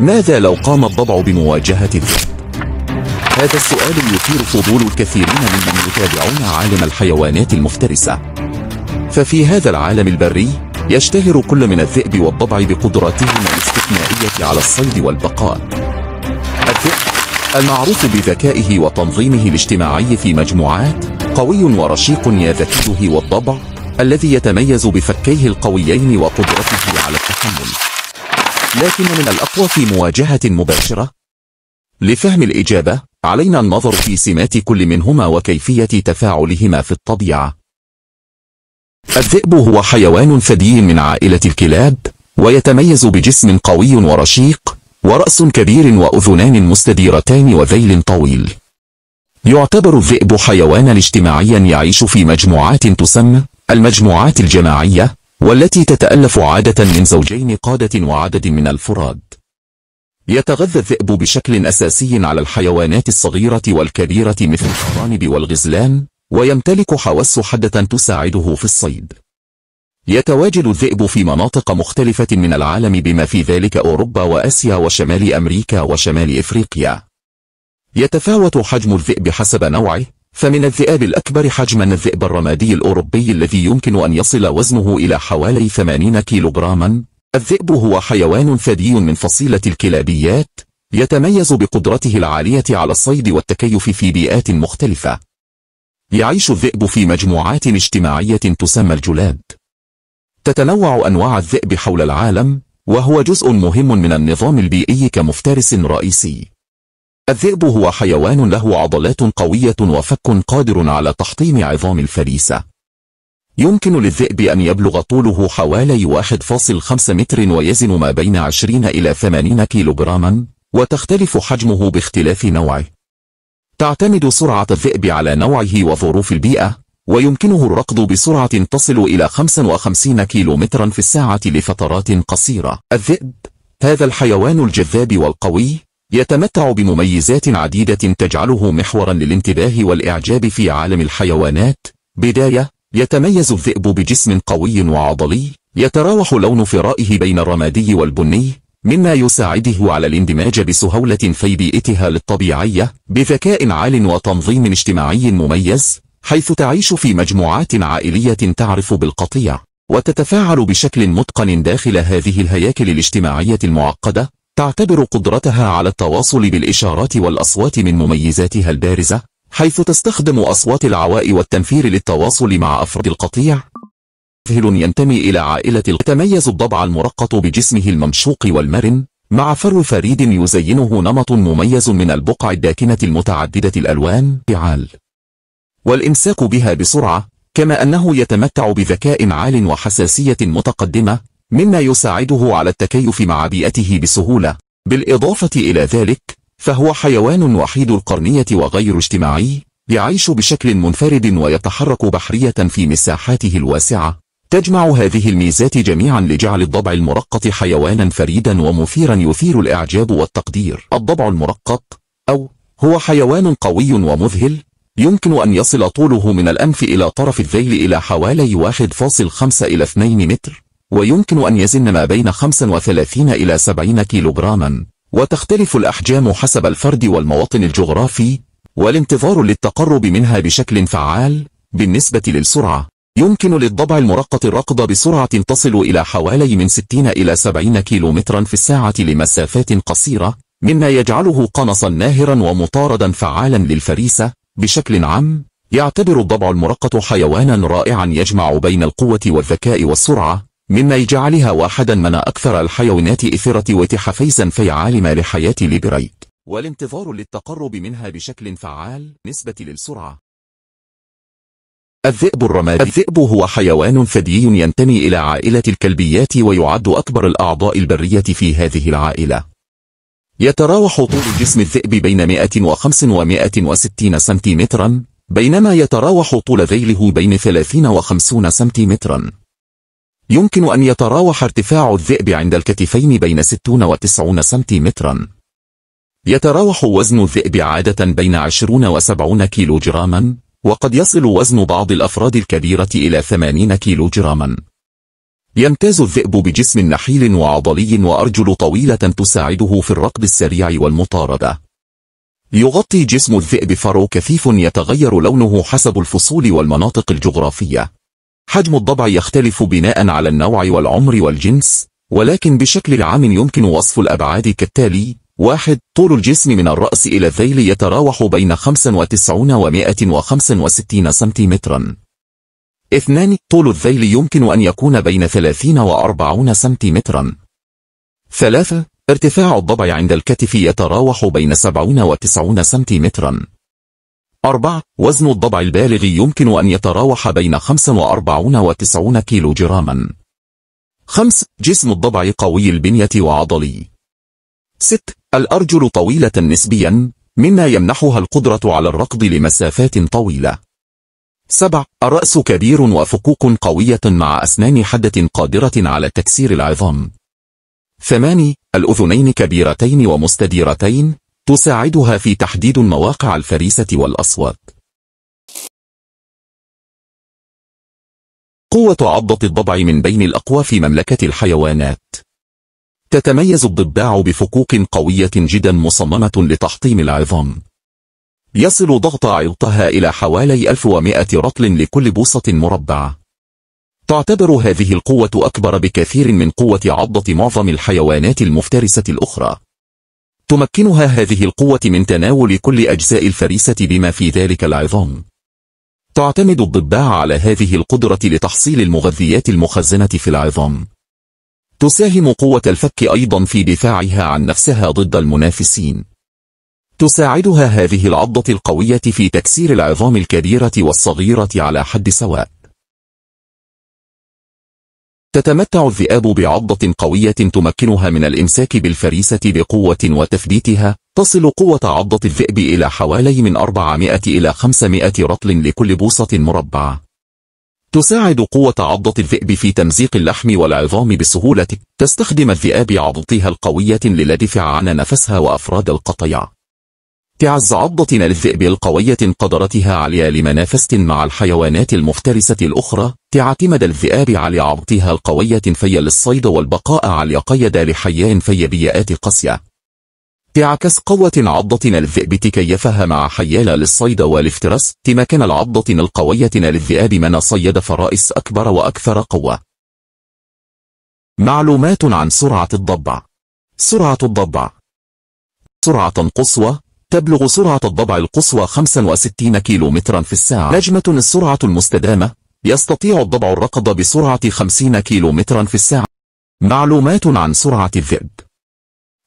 ماذا لو قام الضبع بمواجهة الذئب؟ هذا السؤال يثير فضول الكثيرين ممن يتابعون عالم الحيوانات المفترسة ففي هذا العالم البري يشتهر كل من الذئب والضبع بقدراتهما الاستثنائية على الصيد والبقاء الذئب المعروف بذكائه وتنظيمه الاجتماعي في مجموعات قوي ورشيق ذكيه والضبع الذي يتميز بفكيه القويين وقدرته على التحمل لكن من الأقوى في مواجهة مباشرة لفهم الإجابة علينا النظر في سمات كل منهما وكيفية تفاعلهما في الطبيعة الذئب هو حيوان ثدي من عائلة الكلاب ويتميز بجسم قوي ورشيق ورأس كبير وأذنان مستديرتان وذيل طويل يعتبر الذئب حيوانا اجتماعيا يعيش في مجموعات تسمى المجموعات الجماعية والتي تتألف عادة من زوجين قادة وعدد من الفراد يتغذى الذئب بشكل أساسي على الحيوانات الصغيرة والكبيرة مثل الأرانب والغزلان ويمتلك حواس حدة تساعده في الصيد يتواجد الذئب في مناطق مختلفة من العالم بما في ذلك أوروبا وأسيا وشمال أمريكا وشمال إفريقيا يتفاوت حجم الذئب حسب نوعه فمن الذئاب الأكبر حجما الذئب الرمادي الأوروبي الذي يمكن أن يصل وزنه إلى حوالي 80 كيلوغراما الذئب هو حيوان ثدي من فصيلة الكلابيات يتميز بقدرته العالية على الصيد والتكيف في بيئات مختلفة يعيش الذئب في مجموعات اجتماعية تسمى الجلاد تتنوع أنواع الذئب حول العالم وهو جزء مهم من النظام البيئي كمفترس رئيسي الذئب هو حيوان له عضلات قوية وفك قادر على تحطيم عظام الفريسة يمكن للذئب أن يبلغ طوله حوالي 1.5 متر ويزن ما بين 20 إلى 80 كيلوغراما وتختلف حجمه باختلاف نوعه تعتمد سرعة الذئب على نوعه وظروف البيئة ويمكنه الركض بسرعة تصل إلى 55 كيلومترا في الساعة لفترات قصيرة الذئب هذا الحيوان الجذاب والقوي يتمتع بمميزات عديدة تجعله محورا للانتباه والإعجاب في عالم الحيوانات بداية يتميز الذئب بجسم قوي وعضلي يتراوح لون فرائه بين الرمادي والبني مما يساعده على الاندماج بسهولة في بيئتها للطبيعية بذكاء عال وتنظيم اجتماعي مميز حيث تعيش في مجموعات عائلية تعرف بالقطيع وتتفاعل بشكل متقن داخل هذه الهياكل الاجتماعية المعقدة تعتبر قدرتها على التواصل بالإشارات والأصوات من مميزاتها البارزة حيث تستخدم أصوات العواء والتنفير للتواصل مع أفراد القطيع فهل ينتمي إلى عائلة تميز الضبع المرقط بجسمه الممشوق والمرن مع فر فريد يزينه نمط مميز من البقع الداكنة المتعددة الألوان بعال والإمساك بها بسرعة كما أنه يتمتع بذكاء عال وحساسية متقدمة مما يساعده على التكيف مع بيئته بسهولة بالإضافة إلى ذلك فهو حيوان وحيد القرنية وغير اجتماعي يعيش بشكل منفرد ويتحرك بحرية في مساحاته الواسعة تجمع هذه الميزات جميعا لجعل الضبع المرقط حيوانا فريدا ومثيرا يثير الإعجاب والتقدير الضبع المرقط أو هو حيوان قوي ومذهل يمكن أن يصل طوله من الأنف إلى طرف الذيل إلى حوالي 1.5 إلى 2 متر ويمكن أن يزن ما بين 35 إلى 70 كيلوغراما وتختلف الأحجام حسب الفرد والمواطن الجغرافي والانتظار للتقرب منها بشكل فعال بالنسبة للسرعة يمكن للضبع المرقط الركض بسرعة تصل إلى حوالي من 60 إلى 70 كيلومترا في الساعة لمسافات قصيرة مما يجعله قنصا ناهرا ومطاردا فعالا للفريسة بشكل عام يعتبر الضبع المرقط حيوانا رائعا يجمع بين القوة والذكاء والسرعة مما يجعلها واحدا من أكثر الحيوانات إثرة وتحفيزا في عالم لحياة الإبريد والانتظار للتقرب منها بشكل فعال نسبة للسرعة الذئب الرمادي الذئب هو حيوان ثديي ينتمي إلى عائلة الكلبيات ويعد أكبر الأعضاء البرية في هذه العائلة يتراوح طول جسم الذئب بين 105 و 160 سنتيمترا بينما يتراوح طول ذيله بين 30 و 50 سنتيمترا يمكن أن يتراوح ارتفاع الذئب عند الكتفين بين 60 و 90 سنتيمترا. يتراوح وزن الذئب عادة بين 20 و 70 كيلو جراما، وقد يصل وزن بعض الأفراد الكبيرة إلى 80 كيلو جراما. يمتاز الذئب بجسم نحيل وعضلي وأرجل طويلة تساعده في الركض السريع والمطاردة. يغطي جسم الذئب فرو كثيف يتغير لونه حسب الفصول والمناطق الجغرافية. حجم الضبع يختلف بناء على النوع والعمر والجنس ولكن بشكل عام يمكن وصف الأبعاد كالتالي واحد طول الجسم من الرأس إلى الذيل يتراوح بين 95 و 165 سنتيمترا اثنان طول الذيل يمكن أن يكون بين 30 و 40 سنتيمترا ثلاثة ارتفاع الضبع عند الكتف يتراوح بين 70 و 90 سنتيمترا 4. وزن الضبع البالغ يمكن أن يتراوح بين 45 و 90 كيلو جراما. 5. جسم الضبع قوي البنية وعضلي. 6. الأرجل طويلة نسبيا، مما يمنحها القدرة على الركض لمسافات طويلة. 7. الرأس كبير وفقوق قوية مع أسنان حدة قادرة على تكسير العظام. 8. الأذنين كبيرتين ومستديرتين، تساعدها في تحديد مواقع الفريسة والأصوات قوة عضة الضبع من بين الأقوى في مملكة الحيوانات تتميز الضباع بفقوق قوية جدا مصممة لتحطيم العظام يصل ضغط عضتها إلى حوالي 1100 رطل لكل بوصة مربعة تعتبر هذه القوة أكبر بكثير من قوة عضة معظم الحيوانات المفترسة الأخرى تمكنها هذه القوة من تناول كل أجزاء الفريسة بما في ذلك العظام تعتمد الضباع على هذه القدرة لتحصيل المغذيات المخزنة في العظام تساهم قوة الفك أيضا في دفاعها عن نفسها ضد المنافسين تساعدها هذه العضة القوية في تكسير العظام الكبيرة والصغيرة على حد سواء تتمتع الذئاب بعضة قوية تمكنها من الإمساك بالفريسة بقوة وتفديتها تصل قوة عضة الذئب إلى حوالي من 400 إلى 500 رطل لكل بوصة مربعة تساعد قوة عضة الذئب في تمزيق اللحم والعظام بسهولة تستخدم الذئاب عضتها القوية للدفع عن نفسها وأفراد القطيع تعز عضة الذئب القوية قدرتها عليا لمنافسة مع الحيوانات المفترسة الأخرى تعتمد الذئاب على عضتها القوية في للصيد والبقاء على قيد لحياء في بيئات قاسية تعكس قوة عضة الذئب تكيفها مع حيال للصيد والافتراس تمكن العضة القوية للذئاب من صيد فرائس أكبر وأكثر قوة معلومات عن سرعة الضبع سرعة الضبع سرعة قصوى تبلغ سرعة الضبع القصوى 65 كيلومترا في الساعة نجمة السرعة المستدامة يستطيع الضبع الركض بسرعة 50 كيلومترا في الساعة معلومات عن سرعة الذئب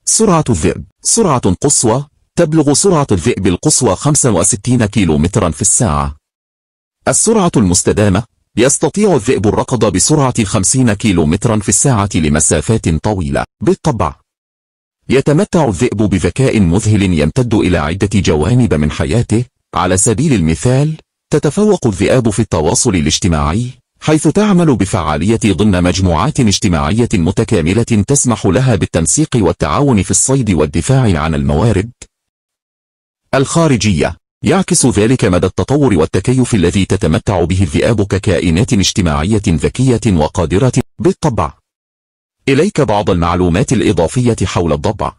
سرعة الذئب سرعة قصوى تبلغ سرعة الذئب القصوى 65 كيلومترا في الساعة السرعة المستدامة يستطيع الذئب الركض بسرعة 50 كيلومترا في الساعة لمسافات طويلة بالطبع يتمتع الذئب بذكاء مذهل يمتد إلى عدة جوانب من حياته على سبيل المثال تتفوق الذئاب في التواصل الاجتماعي حيث تعمل بفعالية ضمن مجموعات اجتماعية متكاملة تسمح لها بالتنسيق والتعاون في الصيد والدفاع عن الموارد الخارجية يعكس ذلك مدى التطور والتكيف الذي تتمتع به الذئاب ككائنات اجتماعية ذكية وقادرة بالطبع إليك بعض المعلومات الإضافية حول الضبع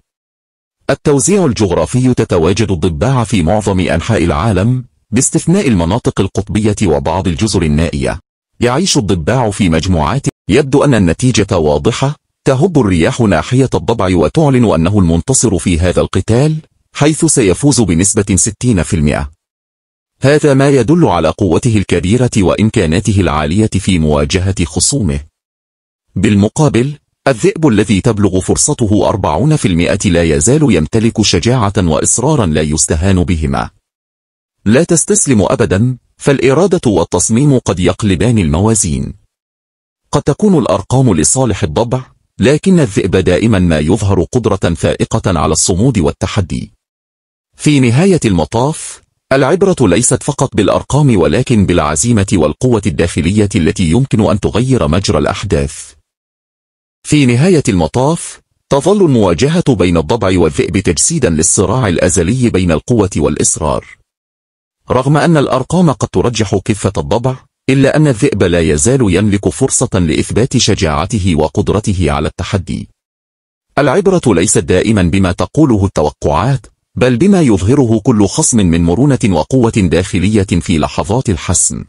التوزيع الجغرافي تتواجد الضباع في معظم أنحاء العالم باستثناء المناطق القطبية وبعض الجزر النائية يعيش الضباع في مجموعات يبدو أن النتيجة واضحة تهب الرياح ناحية الضبع وتعلن أنه المنتصر في هذا القتال حيث سيفوز بنسبة 60% هذا ما يدل على قوته الكبيرة وإمكاناته العالية في مواجهة خصومه بالمقابل الذئب الذي تبلغ فرصته 40% لا يزال يمتلك شجاعة وإصرارا لا يستهان بهما. لا تستسلم أبدا، فالإرادة والتصميم قد يقلبان الموازين. قد تكون الأرقام لصالح الضبع، لكن الذئب دائما ما يظهر قدرة فائقة على الصمود والتحدي. في نهاية المطاف، العبرة ليست فقط بالأرقام ولكن بالعزيمة والقوة الداخلية التي يمكن أن تغير مجرى الأحداث. في نهاية المطاف تظل المواجهة بين الضبع والذئب تجسيدا للصراع الأزلي بين القوة والإصرار رغم أن الأرقام قد ترجح كفة الضبع إلا أن الذئب لا يزال يملك فرصة لإثبات شجاعته وقدرته على التحدي العبرة ليست دائما بما تقوله التوقعات بل بما يظهره كل خصم من مرونة وقوة داخلية في لحظات الحسم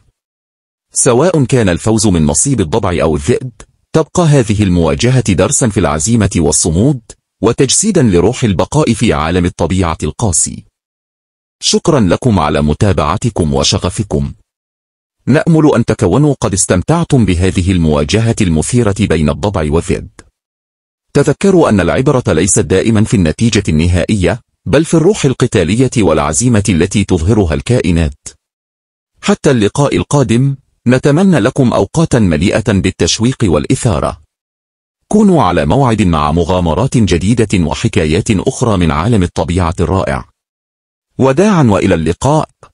سواء كان الفوز من نصيب الضبع أو الذئب تبقى هذه المواجهة درسا في العزيمة والصمود وتجسيدا لروح البقاء في عالم الطبيعة القاسي شكرا لكم على متابعتكم وشغفكم نأمل أن تكونوا قد استمتعتم بهذه المواجهة المثيرة بين الضبع والذئب تذكروا أن العبرة ليست دائما في النتيجة النهائية بل في الروح القتالية والعزيمة التي تظهرها الكائنات حتى اللقاء القادم نتمنى لكم أوقاتا مليئة بالتشويق والإثارة كونوا على موعد مع مغامرات جديدة وحكايات أخرى من عالم الطبيعة الرائع وداعا وإلى اللقاء